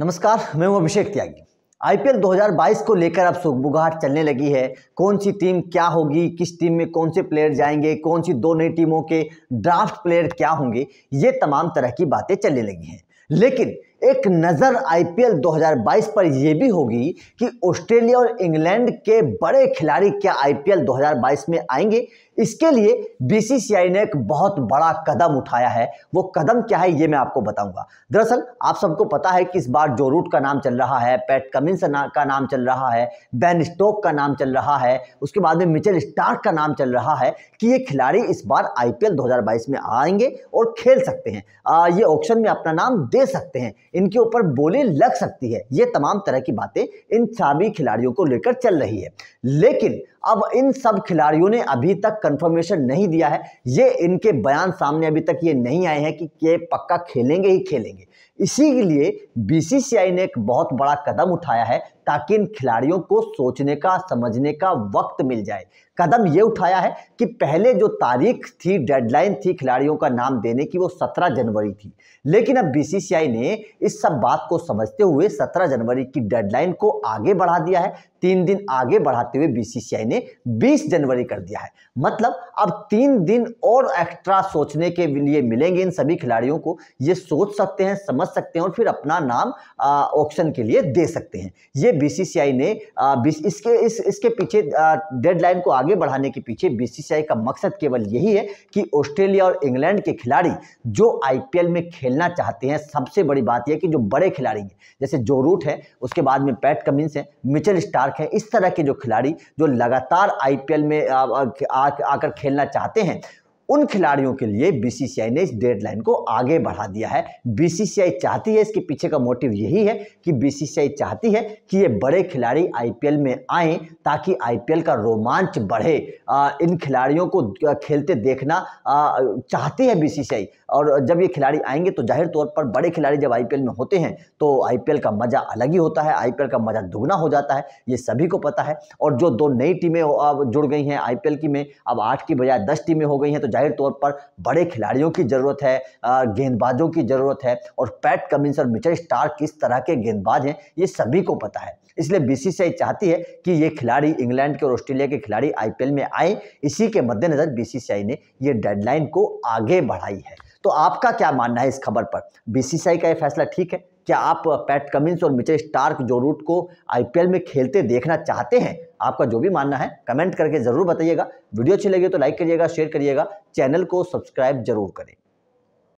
नमस्कार मैं हूं अभिषेक त्यागी आईपीएल 2022 को लेकर अब सुखबुगाहट चलने लगी है कौन सी टीम क्या होगी किस टीम में कौन से प्लेयर जाएंगे कौन सी दो नई टीमों के ड्राफ्ट प्लेयर क्या होंगे ये तमाम तरह की बातें चलने लगी हैं लेकिन एक नज़र आईपीएल 2022 पर यह भी होगी कि ऑस्ट्रेलिया और इंग्लैंड के बड़े खिलाड़ी क्या आईपीएल 2022 में आएंगे इसके लिए बीसीसीआई ने एक बहुत बड़ा कदम उठाया है वो कदम क्या है ये मैं आपको बताऊंगा दरअसल आप सबको पता है कि इस बार जो रूट का नाम चल रहा है पैट कमिंस का नाम चल रहा है बैन स्टोक का नाम चल रहा है उसके बाद में मिचेल स्टार्क का नाम चल रहा है कि ये खिलाड़ी इस बार आई 2022 में आएंगे और खेल सकते हैं आ, ये ऑप्शन में अपना नाम दे सकते हैं इनके ऊपर बोली लग सकती है ये तमाम तरह की बातें इन सभी खिलाड़ियों को लेकर चल रही है लेकिन अब इन सब खिलाड़ियों ने अभी तक कंफर्मेशन नहीं दिया है ये इनके बयान सामने अभी तक ये नहीं आए हैं कि ये पक्का खेलेंगे ही खेलेंगे इसीलिए बीसीसीआई ने एक बहुत बड़ा कदम उठाया है ताकि इन खिलाड़ियों को सोचने का समझने का वक्त मिल जाए कदम ये उठाया है कि पहले जो तारीख थी डेडलाइन थी खिलाड़ियों का नाम देने की वो 17 जनवरी थी लेकिन अब बीसीसीआई ने इस सब बात को समझते हुए 17 जनवरी की डेडलाइन को आगे बढ़ा दिया है तीन दिन आगे बढ़ाते हुए बीसीसीआई ने 20 जनवरी कर दिया है मतलब अब तीन दिन और एक्स्ट्रा सोचने के लिए मिलेंगे इन सभी खिलाड़ियों को ये सोच सकते हैं समझ सकते हैं और फिर अपना नाम ऑप्शन के लिए दे सकते हैं ये बीसीसीआई ने आ, इसके इस इसके पीछे डेडलाइन को आगे बढ़ाने के पीछे बीसीसीआई का मकसद केवल यही है कि ऑस्ट्रेलिया और इंग्लैंड के खिलाड़ी जो आई में खेलना चाहते हैं सबसे बड़ी बात यह कि जो बड़े खिलाड़ी हैं जैसे जो रूट है उसके बाद में पैट कमिंस है मिचल स्टार पाठक हैं इस तरह के जो खिलाड़ी जो लगातार आईपीएल में आकर खेलना चाहते हैं उन खिलाड़ियों के लिए बीसीसीआई ने इस डेडलाइन को आगे बढ़ा दिया है बीसीसीआई चाहती है इसके पीछे का मोटिव यही है कि बीसीसीआई चाहती है कि ये बड़े खिलाड़ी आईपीएल में आए ताकि आईपीएल का रोमांच बढ़े आ, इन खिलाड़ियों को खेलते देखना आ, चाहती है बीसीसीआई और जब ये खिलाड़ी आएंगे तो जाहिर तौर पर बड़े खिलाड़ी जब आई में होते हैं तो आई का मज़ा अलग ही होता है आई का मज़ा दुगना हो जाता है ये सभी को पता है और जो दो नई टीमें जुड़ गई हैं आई की में अब आठ की बजाय दस टीमें हो गई हैं तो जाहिर तौर पर बड़े खिलाड़ियों की ज़रूरत है गेंदबाजों की ज़रूरत है और पैट कमिंस और मिचर स्टार किस तरह के गेंदबाज हैं ये सभी को पता है इसलिए बी चाहती है कि ये खिलाड़ी इंग्लैंड के और ऑस्ट्रेलिया के खिलाड़ी आई में आए इसी के मद्देनज़र बी ने ये डेडलाइन को आगे बढ़ाई है तो आपका क्या मानना है इस खबर पर बीसीसीआई का ये फैसला ठीक है क्या आप पैट कमिंस और मिचे स्टार्क जो रूट को आईपीएल में खेलते देखना चाहते हैं आपका जो भी मानना है कमेंट करके ज़रूर बताइएगा वीडियो अच्छी लगे तो लाइक करिएगा शेयर करिएगा चैनल को सब्सक्राइब जरूर करें